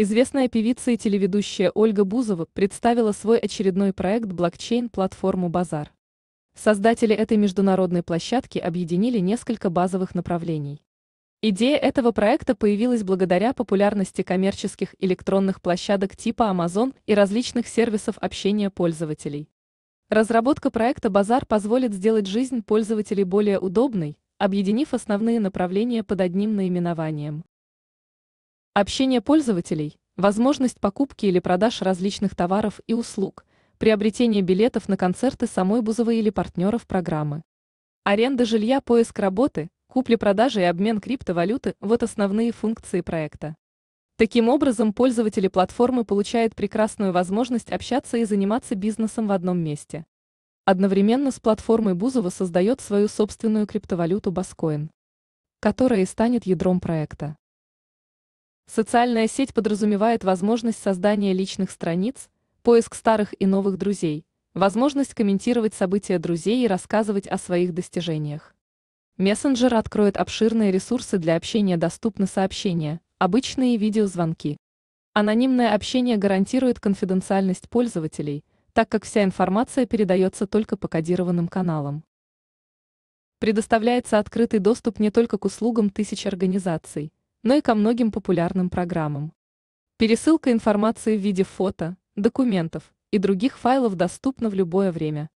Известная певица и телеведущая Ольга Бузова представила свой очередной проект блокчейн-платформу «Базар». Создатели этой международной площадки объединили несколько базовых направлений. Идея этого проекта появилась благодаря популярности коммерческих электронных площадок типа Amazon и различных сервисов общения пользователей. Разработка проекта «Базар» позволит сделать жизнь пользователей более удобной, объединив основные направления под одним наименованием. Общение пользователей, возможность покупки или продаж различных товаров и услуг, приобретение билетов на концерты самой Бузовой или партнеров программы. Аренда жилья, поиск работы, купли-продажи и обмен криптовалюты – вот основные функции проекта. Таким образом, пользователи платформы получают прекрасную возможность общаться и заниматься бизнесом в одном месте. Одновременно с платформой Бузова создает свою собственную криптовалюту Баскоин, которая и станет ядром проекта. Социальная сеть подразумевает возможность создания личных страниц, поиск старых и новых друзей, возможность комментировать события друзей и рассказывать о своих достижениях. Мессенджер откроет обширные ресурсы для общения доступны сообщения, обычные видеозвонки. Анонимное общение гарантирует конфиденциальность пользователей, так как вся информация передается только по кодированным каналам. Предоставляется открытый доступ не только к услугам тысяч организаций, но и ко многим популярным программам. Пересылка информации в виде фото, документов и других файлов доступна в любое время.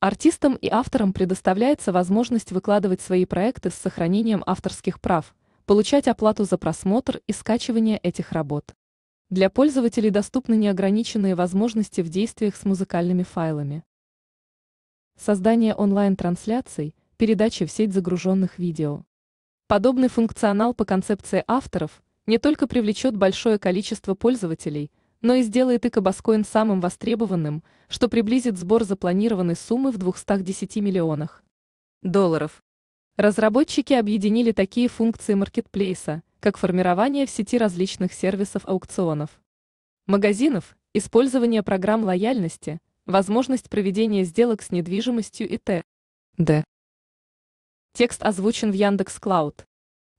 Артистам и авторам предоставляется возможность выкладывать свои проекты с сохранением авторских прав, получать оплату за просмотр и скачивание этих работ. Для пользователей доступны неограниченные возможности в действиях с музыкальными файлами. Создание онлайн-трансляций, передача в сеть загруженных видео. Подобный функционал по концепции авторов не только привлечет большое количество пользователей, но и сделает Икобаскоин самым востребованным, что приблизит сбор запланированной суммы в 210 миллионах долларов. Разработчики объединили такие функции маркетплейса, как формирование в сети различных сервисов аукционов, магазинов, использование программ лояльности, возможность проведения сделок с недвижимостью и т.д. Текст озвучен в Яндекс Клауд.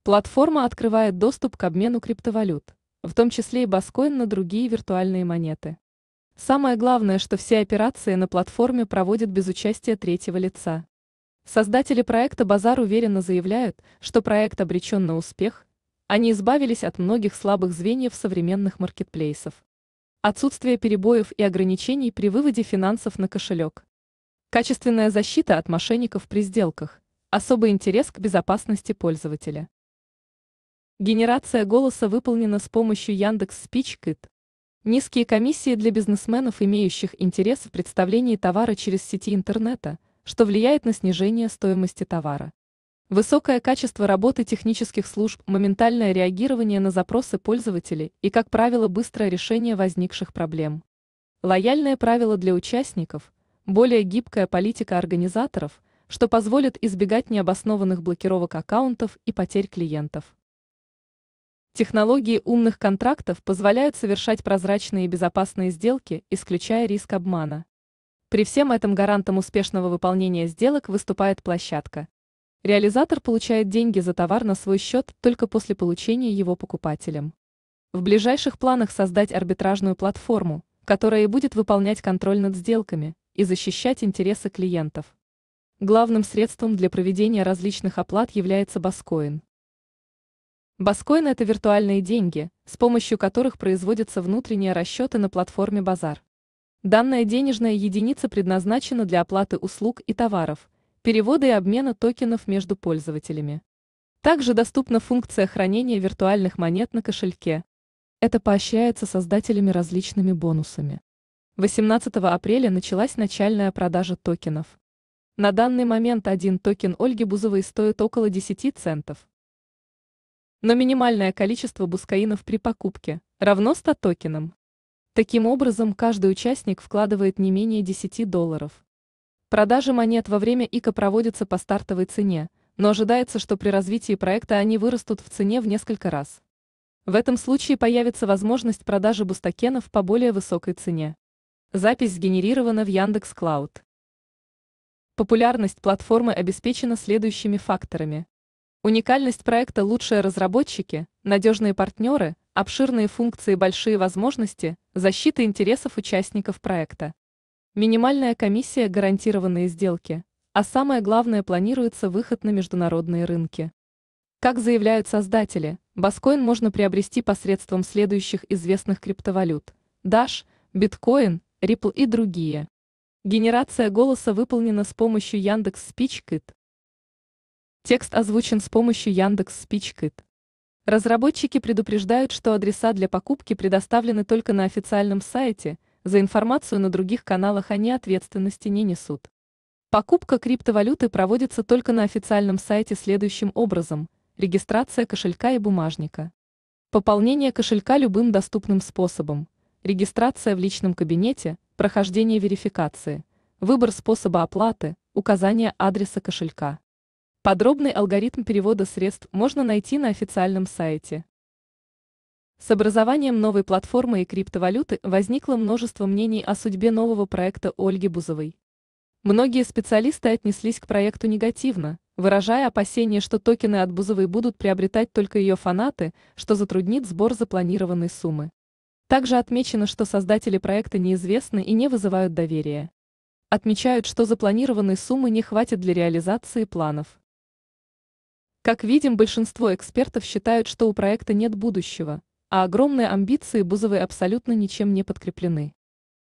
Платформа открывает доступ к обмену криптовалют, в том числе и баскоин на другие виртуальные монеты. Самое главное, что все операции на платформе проводят без участия третьего лица. Создатели проекта «Базар» уверенно заявляют, что проект обречен на успех, они избавились от многих слабых звеньев современных маркетплейсов. Отсутствие перебоев и ограничений при выводе финансов на кошелек. Качественная защита от мошенников при сделках. Особый интерес к безопасности пользователя. Генерация голоса выполнена с помощью Яндекс Спичкит. Низкие комиссии для бизнесменов, имеющих интерес в представлении товара через сети интернета, что влияет на снижение стоимости товара. Высокое качество работы технических служб, моментальное реагирование на запросы пользователей и, как правило, быстрое решение возникших проблем. Лояльное правило для участников, более гибкая политика организаторов, что позволит избегать необоснованных блокировок аккаунтов и потерь клиентов. Технологии умных контрактов позволяют совершать прозрачные и безопасные сделки, исключая риск обмана. При всем этом гарантом успешного выполнения сделок выступает площадка. Реализатор получает деньги за товар на свой счет только после получения его покупателем. В ближайших планах создать арбитражную платформу, которая будет выполнять контроль над сделками и защищать интересы клиентов. Главным средством для проведения различных оплат является Баскоин. Баскоин – это виртуальные деньги, с помощью которых производятся внутренние расчеты на платформе Базар. Данная денежная единица предназначена для оплаты услуг и товаров, перевода и обмена токенов между пользователями. Также доступна функция хранения виртуальных монет на кошельке. Это поощряется создателями различными бонусами. 18 апреля началась начальная продажа токенов. На данный момент один токен Ольги Бузовой стоит около 10 центов. Но минимальное количество бускаинов при покупке равно 100 токенам. Таким образом, каждый участник вкладывает не менее 10 долларов. Продажи монет во время ИКО проводятся по стартовой цене, но ожидается, что при развитии проекта они вырастут в цене в несколько раз. В этом случае появится возможность продажи бустакенов по более высокой цене. Запись сгенерирована в Яндекс.Клауд. Популярность платформы обеспечена следующими факторами. Уникальность проекта «Лучшие разработчики», надежные партнеры, обширные функции «Большие возможности», защита интересов участников проекта. Минимальная комиссия – гарантированные сделки, а самое главное – планируется выход на международные рынки. Как заявляют создатели, Баскоин можно приобрести посредством следующих известных криптовалют – Dash, Bitcoin, Ripple и другие. Генерация голоса выполнена с помощью Яндекс Спичкит. Текст озвучен с помощью Яндекс Спичкит. Разработчики предупреждают, что адреса для покупки предоставлены только на официальном сайте, за информацию на других каналах они ответственности не несут. Покупка криптовалюты проводится только на официальном сайте следующим образом – регистрация кошелька и бумажника. Пополнение кошелька любым доступным способом, регистрация в личном кабинете – прохождение верификации, выбор способа оплаты, указание адреса кошелька. Подробный алгоритм перевода средств можно найти на официальном сайте. С образованием новой платформы и криптовалюты возникло множество мнений о судьбе нового проекта Ольги Бузовой. Многие специалисты отнеслись к проекту негативно, выражая опасения, что токены от Бузовой будут приобретать только ее фанаты, что затруднит сбор запланированной суммы. Также отмечено, что создатели проекта неизвестны и не вызывают доверия. Отмечают, что запланированной суммы не хватит для реализации планов. Как видим, большинство экспертов считают, что у проекта нет будущего, а огромные амбиции Бузовой абсолютно ничем не подкреплены.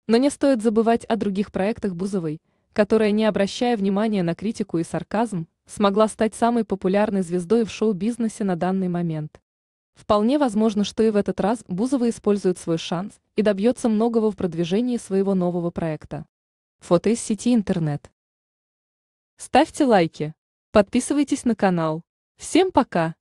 Но не стоит забывать о других проектах Бузовой, которая, не обращая внимания на критику и сарказм, смогла стать самой популярной звездой в шоу-бизнесе на данный момент. Вполне возможно, что и в этот раз Бузова использует свой шанс и добьется многого в продвижении своего нового проекта. Фото из сети интернет. Ставьте лайки. Подписывайтесь на канал. Всем пока!